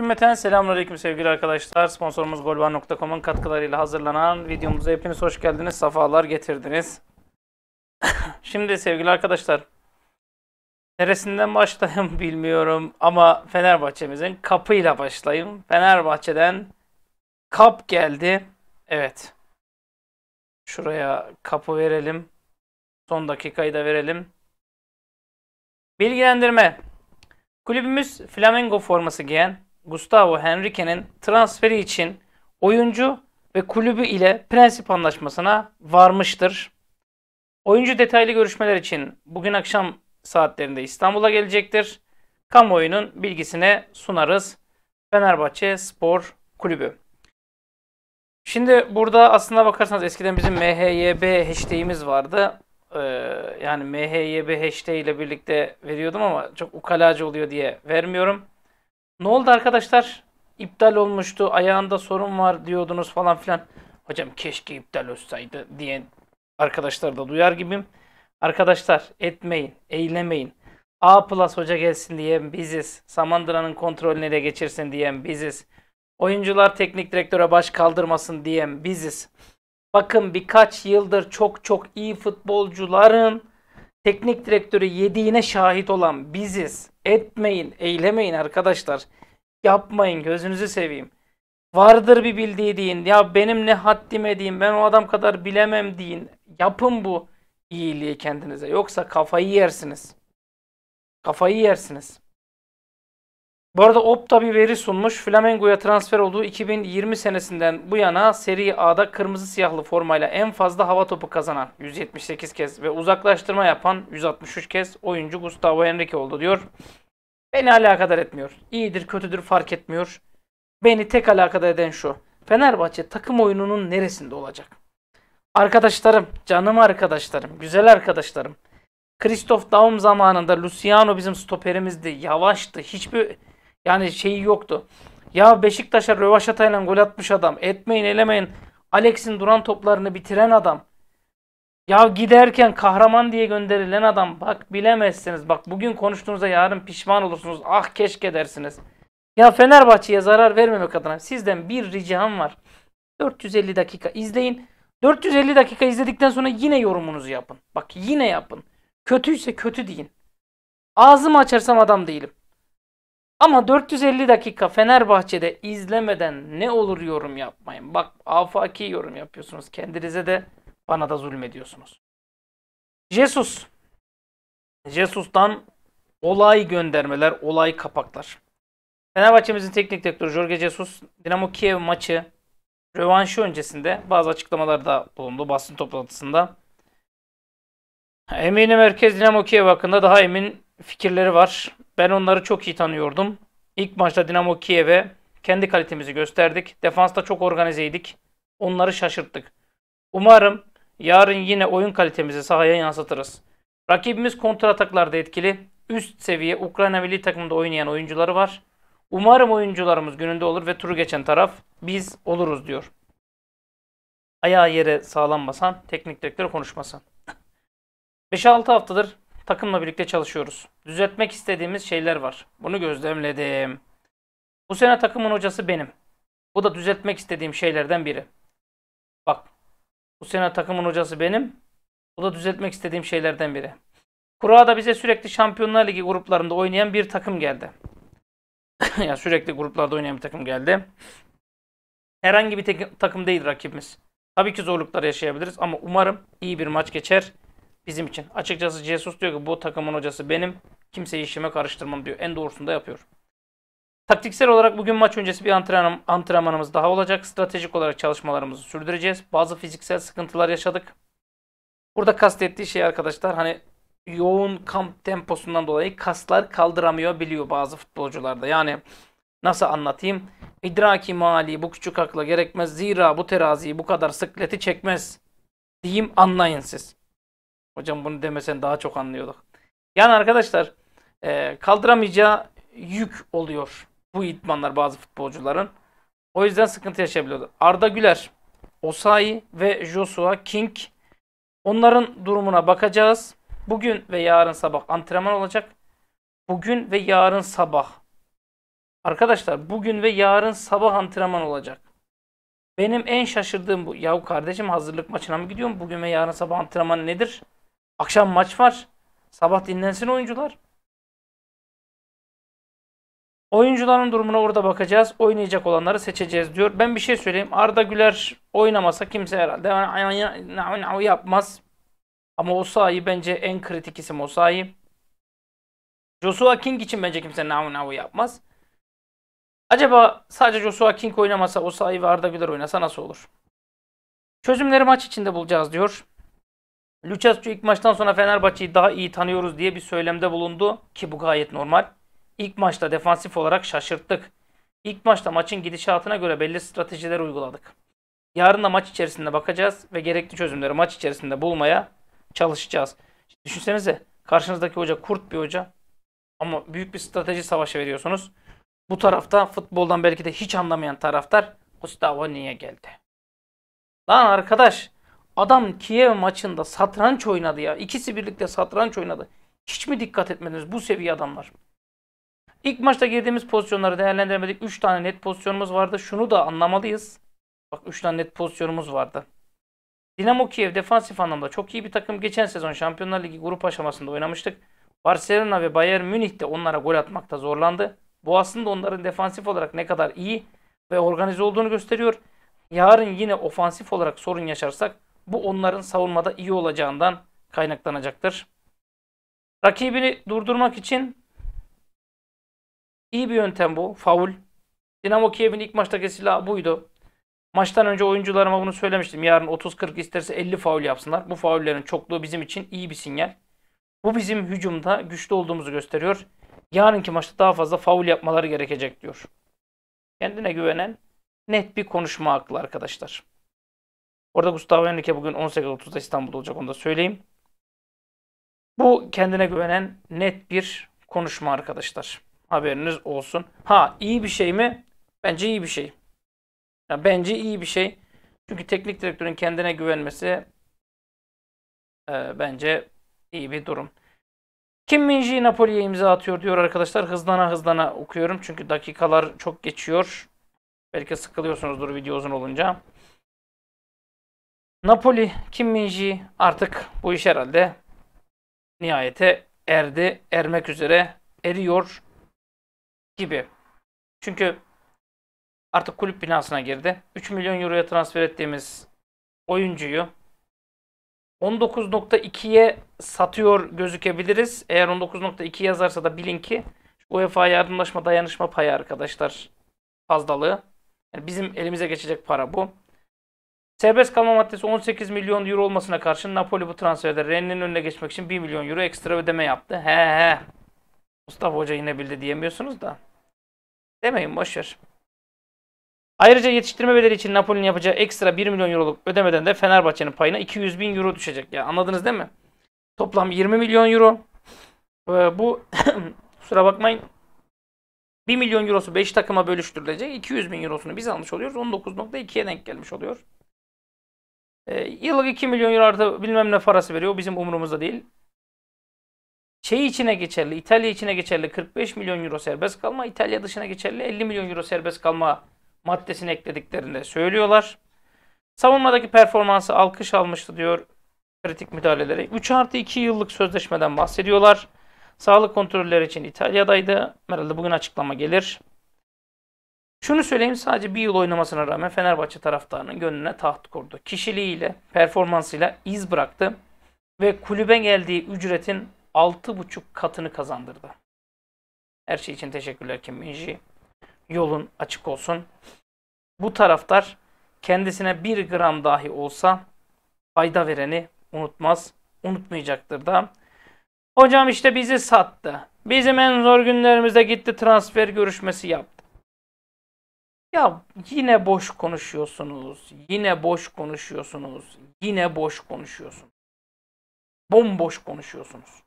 Ümmeten selamünaleyküm sevgili arkadaşlar. Sponsorumuz golban.com'un katkılarıyla hazırlanan videomuza hepiniz hoş geldiniz. Safalar getirdiniz. Şimdi sevgili arkadaşlar. Neresinden başlayayım bilmiyorum ama Fenerbahçe'mizin kapıyla başlayayım. Fenerbahçe'den kap geldi. Evet. Şuraya kapı verelim. Son dakikayı da verelim. Bilgilendirme. Kulübümüz Flamengo forması giyen Gustavo Henrique'nin transferi için oyuncu ve kulübü ile prensip anlaşmasına varmıştır. Oyuncu detaylı görüşmeler için bugün akşam saatlerinde İstanbul'a gelecektir. Kamuoyunun bilgisine sunarız. Fenerbahçe Spor Kulübü. Şimdi burada aslında bakarsanız eskiden bizim MHYB hashtag'imiz vardı. Ee, yani MHYB hashtag ile birlikte veriyordum ama çok ukalacı oluyor diye vermiyorum. Ne oldu arkadaşlar? İptal olmuştu. Ayağında sorun var diyordunuz falan filan. Hocam keşke iptal olsaydı diyen arkadaşlar da duyar gibiyim. Arkadaşlar etmeyin, eylemeyin. A plus hoca gelsin diyen biziz. Samandıra'nın kontrolünü de geçirsin diyen biziz. Oyuncular teknik direktöre baş kaldırmasın diyen biziz. Bakın birkaç yıldır çok çok iyi futbolcuların teknik direktörü yediğine şahit olan biziz etmeyin, eylemeyin arkadaşlar. Yapmayın, gözünüzü seveyim. Vardır bir bildiği deyin. Ya benim ne haddim edeyim, Ben o adam kadar bilemem deyin. Yapın bu iyiliği kendinize. Yoksa kafayı yersiniz. Kafayı yersiniz. Bu arada Opta bir veri sunmuş. Flamengo'ya transfer olduğu 2020 senesinden bu yana seri A'da kırmızı siyahlı formayla en fazla hava topu kazanan 178 kez ve uzaklaştırma yapan 163 kez oyuncu Gustavo Henrique oldu diyor. Beni alakadar etmiyor. İyidir kötüdür fark etmiyor. Beni tek alakadar eden şu. Fenerbahçe takım oyununun neresinde olacak? Arkadaşlarım, canım arkadaşlarım, güzel arkadaşlarım. Christoph Daum zamanında Luciano bizim stoperimizdi. Yavaştı. Hiçbir yani şeyi yoktu. Ya Beşiktaş'a rövaşatayla gol atmış adam. Etmeyin elemeyin. Alex'in duran toplarını bitiren adam. Ya giderken kahraman diye gönderilen adam. Bak bilemezsiniz. Bak bugün konuştuğunuzda yarın pişman olursunuz. Ah keşke dersiniz. Ya Fenerbahçe'ye zarar vermemek adına sizden bir ricam var. 450 dakika izleyin. 450 dakika izledikten sonra yine yorumunuzu yapın. Bak yine yapın. Kötüyse kötü deyin. Ağzımı açarsam adam değilim. Ama 450 dakika Fenerbahçe'de izlemeden ne olur yorum yapmayın. Bak afaki yorum yapıyorsunuz. Kendinize de bana da zulmediyorsunuz. Jesus. Jesus'tan olay göndermeler, olay kapaklar. Fenerbahçe'mizin teknik direktörü Jorge Jesus, Dinamo Kiev maçı rövanşı öncesinde bazı açıklamalarda bulundu basın toplantısında. Eminim merkez Dinamo Kiev hakkında daha emin fikirleri var. Ben onları çok iyi tanıyordum. İlk maçta Dinamo Kiev'e kendi kalitemizi gösterdik. Defansta çok organizeydik. Onları şaşırttık. Umarım yarın yine oyun kalitemizi sahaya yansıtırız. Rakibimiz kontrataklarda etkili. Üst seviye Ukrayna milli takımında oynayan oyuncuları var. Umarım oyuncularımız gününde olur ve turu geçen taraf biz oluruz diyor. Ayağı yere sağlam basan teknik direktör konuşması. 5-6 haftadır takımla birlikte çalışıyoruz. Düzeltmek istediğimiz şeyler var. Bunu gözlemledim. Bu sene takımın hocası benim. Bu da düzeltmek istediğim şeylerden biri. Bak. Bu sene takımın hocası benim. Bu da düzeltmek istediğim şeylerden biri. Kura'da bize sürekli Şampiyonlar Ligi gruplarında oynayan bir takım geldi. ya sürekli gruplarda oynayan bir takım geldi. Herhangi bir takım değil rakibimiz. Tabii ki zorluklar yaşayabiliriz ama umarım iyi bir maç geçer bizim için. Açıkçası Jesus diyor ki bu takımın hocası benim. Kimseyi işime karıştırmam diyor. En doğrusunu da yapıyor. Taktiksel olarak bugün maç öncesi bir antrenman, antrenmanımız daha olacak. Stratejik olarak çalışmalarımızı sürdüreceğiz. Bazı fiziksel sıkıntılar yaşadık. Burada kastettiği şey arkadaşlar hani yoğun kamp temposundan dolayı kaslar kaldıramıyor biliyor bazı futbolcularda. Yani nasıl anlatayım? İdraki mali bu küçük akla gerekmez. Zira bu teraziyi bu kadar sıkleti çekmez diyeyim anlayın siz. Hocam bunu demesen daha çok anlıyorduk. Yani arkadaşlar e, kaldıramayacağı yük oluyor bu idmanlar bazı futbolcuların. O yüzden sıkıntı yaşayabiliyordu. Arda Güler, Osayi ve Joshua King onların durumuna bakacağız. Bugün ve yarın sabah antrenman olacak. Bugün ve yarın sabah. Arkadaşlar bugün ve yarın sabah antrenman olacak. Benim en şaşırdığım bu. Yahu kardeşim hazırlık maçına mı gidiyorum? Bugün ve yarın sabah antrenman nedir? Akşam maç var. Sabah dinlensin oyuncular. Oyuncuların durumuna orada bakacağız. Oynayacak olanları seçeceğiz diyor. Ben bir şey söyleyeyim. Arda Güler oynamasa kimse herhalde yapmaz. Ama Osayi bence en kritik isim Osayi. Joshua King için bence kimse navu navu yapmaz. Acaba sadece Joshua King oynamasa Osayi ve Arda Güler oynasa nasıl olur? Çözümleri maç içinde bulacağız diyor. Lucescu ilk maçtan sonra Fenerbahçe'yi daha iyi tanıyoruz diye bir söylemde bulundu ki bu gayet normal. İlk maçta defansif olarak şaşırttık. İlk maçta maçın gidişatına göre belli stratejiler uyguladık. Yarın da maç içerisinde bakacağız ve gerekli çözümleri maç içerisinde bulmaya çalışacağız. Düşünsenize karşınızdaki hoca kurt bir hoca ama büyük bir strateji savaşı veriyorsunuz. Bu tarafta futboldan belki de hiç anlamayan taraftar Gustavo niye geldi? Lan arkadaş Adam Kiev maçında satranç oynadı ya. İkisi birlikte satranç oynadı. Hiç mi dikkat etmediniz bu seviye adamlar? İlk maçta girdiğimiz pozisyonları değerlendirmedik 3 tane net pozisyonumuz vardı. Şunu da anlamalıyız. Bak 3 tane net pozisyonumuz vardı. Dinamo Kiev defansif anlamda çok iyi bir takım. Geçen sezon Şampiyonlar Ligi grup aşamasında oynamıştık. Barcelona ve Bayern Münih de onlara gol atmakta zorlandı. Bu aslında onların defansif olarak ne kadar iyi ve organize olduğunu gösteriyor. Yarın yine ofansif olarak sorun yaşarsak bu onların savunmada iyi olacağından kaynaklanacaktır. Rakibini durdurmak için iyi bir yöntem bu. Faul. Dinamo Kiev'in ilk maçtaki silahı buydu. Maçtan önce oyuncularıma bunu söylemiştim. Yarın 30-40 isterse 50 faul yapsınlar. Bu faullerin çokluğu bizim için iyi bir sinyal. Bu bizim hücumda güçlü olduğumuzu gösteriyor. Yarınki maçta daha fazla faul yapmaları gerekecek diyor. Kendine güvenen net bir konuşma aklı arkadaşlar. Orada Gustavo Henrique bugün 18.30'da İstanbul'da olacak onu da söyleyeyim. Bu kendine güvenen net bir konuşma arkadaşlar. Haberiniz olsun. Ha iyi bir şey mi? Bence iyi bir şey. Yani bence iyi bir şey. Çünkü teknik direktörün kendine güvenmesi e, bence iyi bir durum. Kim Minji Napoli'ye imza atıyor diyor arkadaşlar. Hızlana hızlana okuyorum çünkü dakikalar çok geçiyor. Belki sıkılıyorsunuzdur video uzun olunca. Napoli, Kim Minji artık bu iş herhalde nihayete erdi, ermek üzere eriyor gibi. Çünkü artık kulüp binasına girdi. 3 milyon euroya transfer ettiğimiz oyuncuyu 19.2'ye satıyor gözükebiliriz. Eğer 19.2 yazarsa da bilin ki UEFA yardımlaşma dayanışma payı arkadaşlar fazlalığı. Yani bizim elimize geçecek para bu. Serbest kalma maddesi 18 milyon euro olmasına karşın Napoli bu transferde Rennes'in önüne geçmek için 1 milyon euro ekstra ödeme yaptı. He he. Mustafa Hoca yine bildi diyemiyorsunuz da. Demeyin boşver. Ayrıca yetiştirme bedeli için Napoli'nin yapacağı ekstra 1 milyon euroluk ödemeden de Fenerbahçe'nin payına 200 bin euro düşecek. Ya anladınız değil mi? Toplam 20 milyon euro. Ee, bu kusura bakmayın 1 milyon eurosu 5 takıma bölüştürülecek. 200 bin eurosunu biz almış oluyoruz. 19.2'ye denk gelmiş oluyor. E, yıllık 2 milyon euro artı bilmem ne parası veriyor. Bizim umurumuzda değil. Şey içine geçerli, İtalya içine geçerli 45 milyon euro serbest kalma, İtalya dışına geçerli 50 milyon euro serbest kalma maddesini eklediklerinde söylüyorlar. Savunmadaki performansı alkış almıştı diyor kritik müdahaleleri. 3 artı 2 yıllık sözleşmeden bahsediyorlar. Sağlık kontrolleri için İtalya'daydı. Herhalde bugün açıklama gelir. Şunu söyleyeyim sadece bir yıl oynamasına rağmen Fenerbahçe taraftarının gönlüne taht kurdu. Kişiliğiyle, performansıyla iz bıraktı ve kulübe geldiği ücretin 6,5 katını kazandırdı. Her şey için teşekkürler Kim Minji. Yolun açık olsun. Bu taraftar kendisine bir gram dahi olsa fayda vereni unutmaz, unutmayacaktır da. Hocam işte bizi sattı. Bizim en zor günlerimizde gitti transfer görüşmesi yaptı. Ya yine boş konuşuyorsunuz, yine boş konuşuyorsunuz, yine boş konuşuyorsunuz. Bomboş konuşuyorsunuz.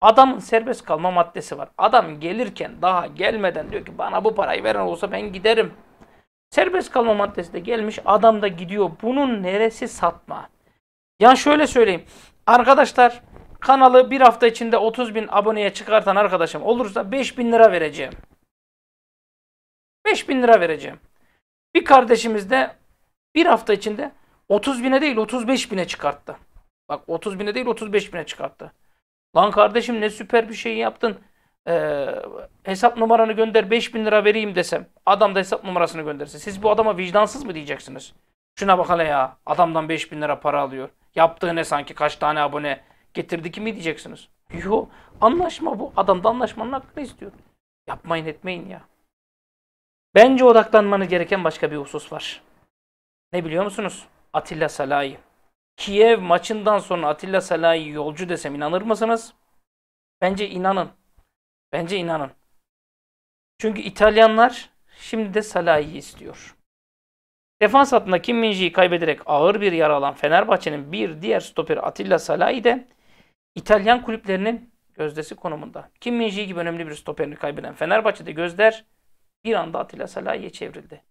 Adamın serbest kalma maddesi var. Adam gelirken daha gelmeden diyor ki bana bu parayı veren olsa ben giderim. Serbest kalma maddesi de gelmiş adam da gidiyor. Bunun neresi satma? Ya şöyle söyleyeyim. Arkadaşlar kanalı bir hafta içinde 30 bin aboneye çıkartan arkadaşım olursa 5 bin lira vereceğim. 5 bin lira vereceğim. Bir kardeşimiz de bir hafta içinde 30 bine değil 35 bine çıkarttı. Bak 30 bine değil 35 bine çıkarttı. Lan kardeşim ne süper bir şey yaptın. Ee, hesap numaranı gönder 5 bin lira vereyim desem. Adam da hesap numarasını gönderse. Siz bu adama vicdansız mı diyeceksiniz? Şuna bak hele ya. Adamdan 5 bin lira para alıyor. Yaptığı ne sanki kaç tane abone getirdi ki mi diyeceksiniz? Yo anlaşma bu. Adamda anlaşmanın hakkını istiyor. Yapmayın etmeyin ya. Bence odaklanmanız gereken başka bir husus var. Ne biliyor musunuz? Atilla Salahi. Kiev maçından sonra Atilla Salahi yolcu desem inanır mısınız? Bence inanın. Bence inanın. Çünkü İtalyanlar şimdi de Salahi'yi istiyor. Defans hattında Kim Minji'yi kaybederek ağır bir yara alan Fenerbahçe'nin bir diğer stoperi Atilla Salahi de İtalyan kulüplerinin gözdesi konumunda. Kim Minji gibi önemli bir stoperini kaybeden Fenerbahçe'de gözler bir anda Atilla Salahi'ye çevrildi.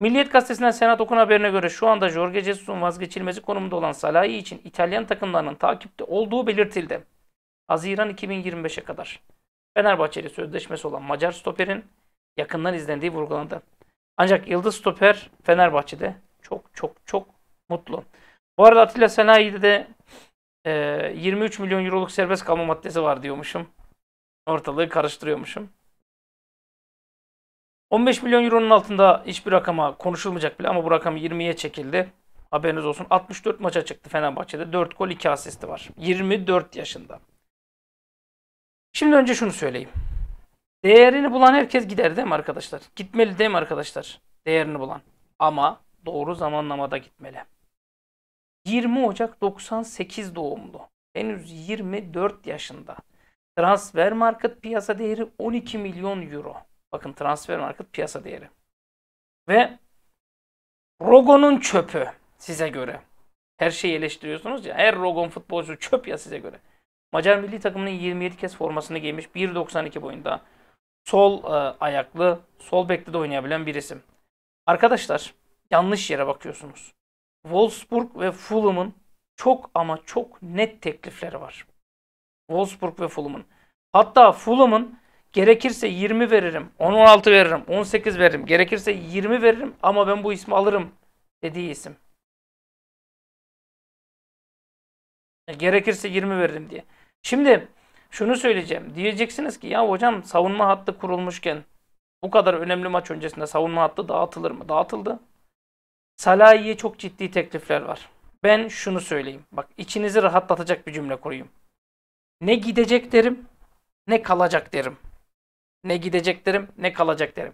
Milliyet gazetesinden Senat Okun haberine göre şu anda Jorge Jesus'un vazgeçilmezi konumunda olan Salahi için İtalyan takımlarının takipte olduğu belirtildi. Haziran 2025'e kadar. Fenerbahçeli sözleşmesi olan Macar stoperin yakından izlendiği vurgulandı. Ancak Yıldız stoper Fenerbahçe'de çok çok çok mutlu. Bu arada Atilla Selahi'de de e, 23 milyon euroluk serbest kalma maddesi var diyormuşum. Ortalığı karıştırıyormuşum. 15 milyon euronun altında hiçbir rakama konuşulmayacak bile ama bu rakam 20'ye çekildi. Haberiniz olsun. 64 maça çıktı Fenerbahçe'de. 4 gol 2 asisti var. 24 yaşında. Şimdi önce şunu söyleyeyim. Değerini bulan herkes gider değil mi arkadaşlar? Gitmeli değil mi arkadaşlar? Değerini bulan. Ama doğru zamanlamada gitmeli. 20 Ocak 98 doğumlu. Henüz 24 yaşında. Transfer market piyasa değeri 12 milyon euro. Bakın transfer market piyasa değeri. Ve Rogo'nun çöpü size göre. Her şeyi eleştiriyorsunuz ya. Her Rogon futbolcu çöp ya size göre. Macar milli takımının 27 kez formasını giymiş. 1.92 boyunda. Sol e, ayaklı, sol bekli de oynayabilen bir isim. Arkadaşlar yanlış yere bakıyorsunuz. Wolfsburg ve Fulham'ın çok ama çok net teklifleri var. Wolfsburg ve Fulham'ın. Hatta Fulham'ın Gerekirse 20 veririm, 16 veririm, 18 veririm. Gerekirse 20 veririm ama ben bu ismi alırım dediği isim. E, gerekirse 20 veririm diye. Şimdi şunu söyleyeceğim. Diyeceksiniz ki ya hocam savunma hattı kurulmuşken bu kadar önemli maç öncesinde savunma hattı dağıtılır mı? Dağıtıldı. Salahi'ye çok ciddi teklifler var. Ben şunu söyleyeyim. Bak içinizi rahatlatacak bir cümle koyayım. Ne gidecek derim ne kalacak derim. Ne gidecek derim ne kalacak derim.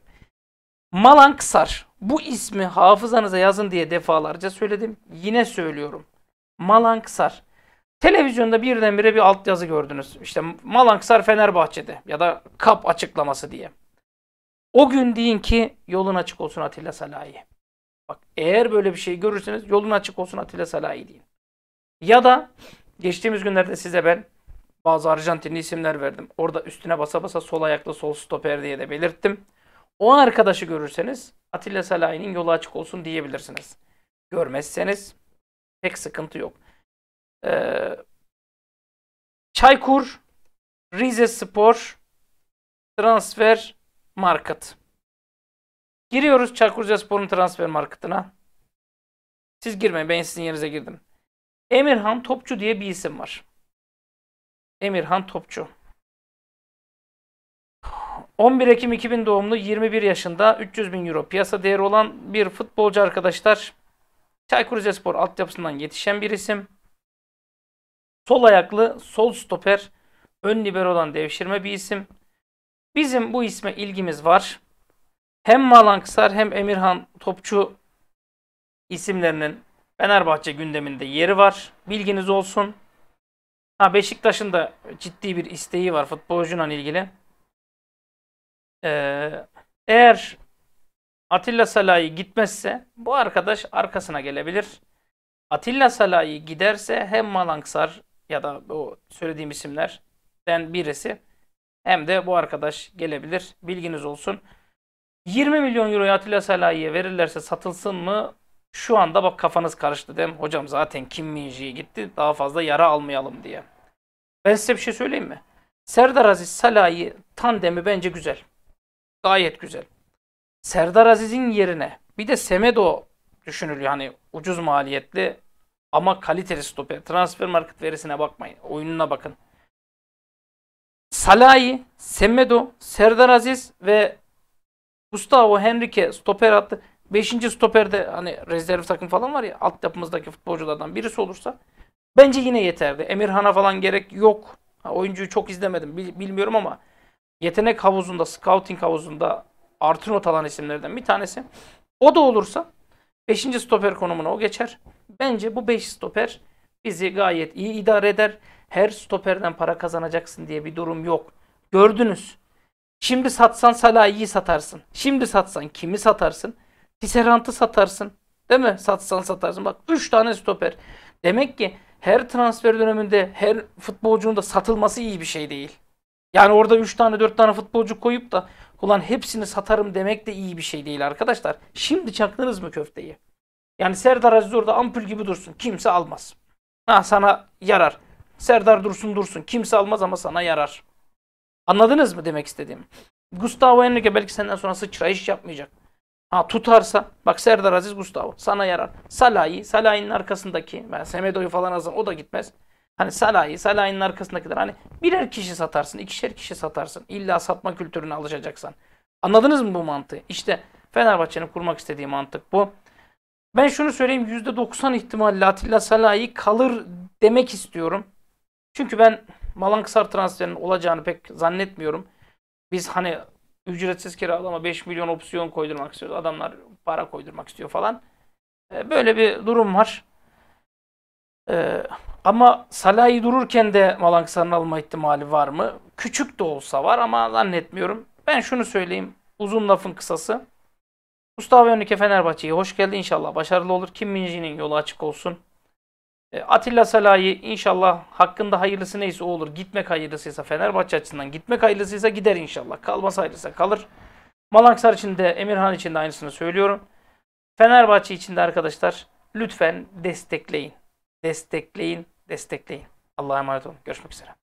Malanksar. Bu ismi hafızanıza yazın diye defalarca söyledim. Yine söylüyorum. Malanksar. Televizyonda birdenbire bir altyazı gördünüz. İşte Malanksar Fenerbahçe'de ya da kap açıklaması diye. O gün deyin ki yolun açık olsun Atilla Salahi. Bak eğer böyle bir şey görürseniz yolun açık olsun Atilla Salahi deyin. Ya da geçtiğimiz günlerde size ben bazı Arjantinli isimler verdim. Orada üstüne basa basa sol ayaklı sol stoper diye de belirttim. O arkadaşı görürseniz Atilla Salahi'nin yolu açık olsun diyebilirsiniz. Görmezseniz pek sıkıntı yok. Ee, Çaykur, Rize Spor, Transfer Market. Giriyoruz Çaykur Rizespor'un transfer marketine. Siz girmeyin ben sizin yerinize girdim. Emirhan Topçu diye bir isim var. Emirhan Topçu. 11 Ekim 2000 doğumlu 21 yaşında 300 bin euro piyasa değeri olan bir futbolcu arkadaşlar. Çaykur Rizespor altyapısından yetişen bir isim. Sol ayaklı, sol stoper, ön libero olan devşirme bir isim. Bizim bu isme ilgimiz var. Hem Malan Kısar hem Emirhan Topçu isimlerinin Fenerbahçe gündeminde yeri var. Bilginiz olsun. Ha Beşiktaş'ın da ciddi bir isteği var futbolcunun ilgili. Ee, eğer Atilla Salah'ı gitmezse bu arkadaş arkasına gelebilir. Atilla Salah'ı giderse hem Malanksar ya da o söylediğim isimlerden birisi hem de bu arkadaş gelebilir. Bilginiz olsun. 20 milyon euroya Atilla Salah'ı verirlerse satılsın mı? Şu anda bak kafanız karıştı değil Hocam zaten Kim Minji'ye gitti daha fazla yara almayalım diye. Ben size bir şey söyleyeyim mi? Serdar Aziz Salahi tandemi bence güzel. Gayet güzel. Serdar Aziz'in yerine bir de Semedo düşünülüyor. Hani ucuz maliyetli ama kaliteli stoper. Transfer market verisine bakmayın. Oyununa bakın. Salahi, Semedo, Serdar Aziz ve Gustavo Henrique stoper attı. Beşinci stoperde hani rezerv takım falan var ya altyapımızdaki futbolculardan birisi olursa Bence yine yeterdi. Emirhan'a falan gerek yok. Ha, oyuncuyu çok izlemedim bil, bilmiyorum ama yetenek havuzunda, scouting havuzunda artı not alan isimlerden bir tanesi. O da olursa 5. stoper konumuna o geçer. Bence bu 5 stoper bizi gayet iyi idare eder. Her stoperden para kazanacaksın diye bir durum yok. Gördünüz. Şimdi satsan Salah'ı satarsın. Şimdi satsan kimi satarsın? Tisserant'ı satarsın. Değil mi? Satsan satarsın. Bak 3 tane stoper. Demek ki her transfer döneminde her futbolcunun da satılması iyi bir şey değil. Yani orada 3 tane 4 tane futbolcu koyup da ulan hepsini satarım demek de iyi bir şey değil arkadaşlar. Şimdi çaktınız mı köfteyi? Yani Serdar Aziz orada ampul gibi dursun. Kimse almaz. Ha sana yarar. Serdar dursun dursun. Kimse almaz ama sana yarar. Anladınız mı demek istediğim? Gustavo Henrique belki senden sonra sıçrayış yapmayacak. Ha tutarsa bak Serdar Aziz Gustavo sana yarar. Salahi, Salahi'nin arkasındaki ben Semedo'yu falan azın o da gitmez. Hani Salahi, Salahi'nin arkasındakiler hani birer kişi satarsın, ikişer kişi satarsın. İlla satma kültürüne alışacaksan. Anladınız mı bu mantığı? İşte Fenerbahçe'nin kurmak istediği mantık bu. Ben şunu söyleyeyim %90 ihtimalle Atilla Salahi kalır demek istiyorum. Çünkü ben Malankısar transferinin olacağını pek zannetmiyorum. Biz hani ücretsiz kiralama 5 milyon opsiyon koydurmak istiyor. Adamlar para koydurmak istiyor falan. Ee, böyle bir durum var. Ee, ama Salah'ı dururken de Malangsa'nın alma ihtimali var mı? Küçük de olsa var ama zannetmiyorum. Ben şunu söyleyeyim. Uzun lafın kısası. Mustafa Önlük'e Fenerbahçe'ye hoş geldi inşallah. Başarılı olur. Kim Minji'nin yolu açık olsun. E, Atilla Salah'ı inşallah hakkında hayırlısı neyse o olur. Gitmek hayırlısıysa Fenerbahçe açısından gitmek hayırlısıysa gider inşallah. Kalmasa hayırlısıysa kalır. Malaksar için de Emirhan için de aynısını söylüyorum. Fenerbahçe için de arkadaşlar lütfen destekleyin. Destekleyin, destekleyin. Allah'a emanet olun. Görüşmek üzere.